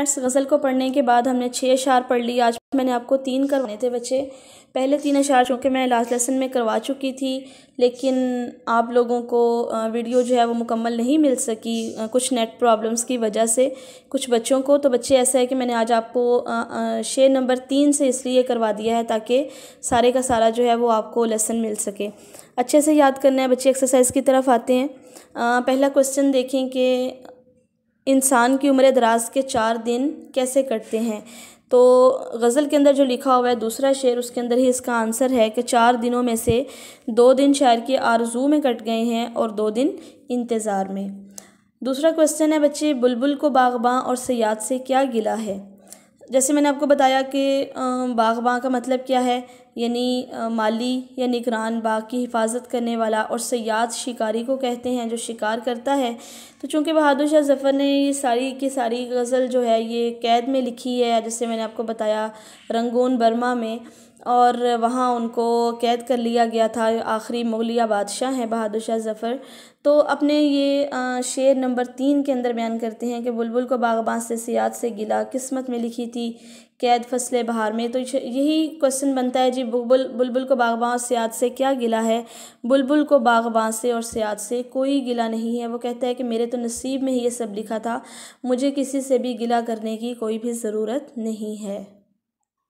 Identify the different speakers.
Speaker 1: friends गज़ल को पढ़ने के बाद हमने छः अशार पढ़ ली आज मैंने आपको तीन करवाने थे बच्चे पहले तीन अशार चूँकि मैं लास्ट लेसन में करवा चुकी थी लेकिन आप लोगों को वीडियो जो है वो मुकम्मल नहीं मिल सकी कुछ नेट प्रॉब्लम्स की वजह से कुछ बच्चों को तो बच्चे ऐसा है कि मैंने आज आपको शेर नंबर तीन से इसलिए करवा दिया है ताकि सारे का सारा जो है वो आपको लेसन मिल सके अच्छे से याद करना है बच्चे एक्सरसाइज की तरफ आते हैं आ, पहला क्वेश्चन देखें कि इंसान की उम्र दराज के चार दिन कैसे कटते हैं तो गज़ल के अंदर जो लिखा हुआ है दूसरा शेर उसके अंदर ही इसका आंसर है कि चार दिनों में से दो दिन शायर के आरजू में कट गए हैं और दो दिन इंतज़ार में दूसरा क्वेश्चन है बच्चे बुलबुल को बागबाँ और सयाद से क्या गिला है जैसे मैंने आपको बताया कि बाग़बाँ का मतलब क्या है यानी माली या निगरान बाग की हिफाजत करने वाला और सयाद शिकारी को कहते हैं जो शिकार करता है तो चूँकि बहादुर शाह जफ़र ने ये सारी की सारी गज़ल जो है ये कैद में लिखी है जैसे मैंने आपको बताया रंगून बर्मा में और वहाँ उनको कैद कर लिया गया था आखिरी मुगलिया बादशाह हैं बहादुर शाह जफ़र तो अपने ये शेर नंबर तीन के अंदर बयान करते हैं कि बुलबुल को बागबान से सियात से गिला किस्मत में लिखी थी कैद फसलें बहार में तो यही क्वेश्चन बनता है जी बुलबुल बुलबुल को और सियाद से क्या गिला है बुलबुल को बागबान से और सियाद से कोई गिला नहीं है वो कहता है कि मेरे तो नसीब में ही ये सब लिखा था मुझे किसी से भी गिला करने की कोई भी ज़रूरत नहीं है